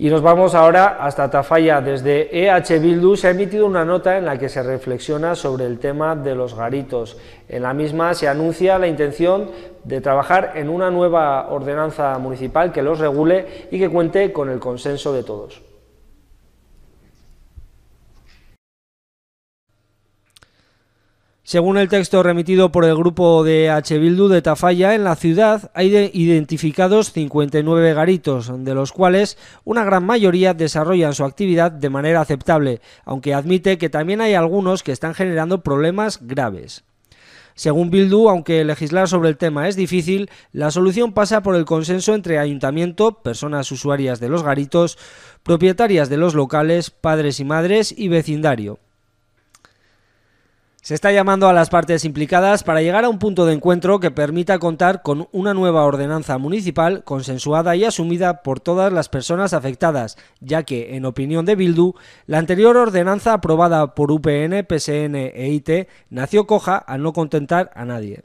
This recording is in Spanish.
Y nos vamos ahora hasta Tafalla. Desde EH Bildu se ha emitido una nota en la que se reflexiona sobre el tema de los garitos. En la misma se anuncia la intención de trabajar en una nueva ordenanza municipal que los regule y que cuente con el consenso de todos. Según el texto remitido por el grupo de H. Bildu de Tafalla, en la ciudad hay identificados 59 garitos, de los cuales una gran mayoría desarrollan su actividad de manera aceptable, aunque admite que también hay algunos que están generando problemas graves. Según Bildu, aunque legislar sobre el tema es difícil, la solución pasa por el consenso entre ayuntamiento, personas usuarias de los garitos, propietarias de los locales, padres y madres y vecindario. Se está llamando a las partes implicadas para llegar a un punto de encuentro que permita contar con una nueva ordenanza municipal consensuada y asumida por todas las personas afectadas, ya que, en opinión de Bildu, la anterior ordenanza aprobada por UPN, PSN e IT nació coja al no contentar a nadie.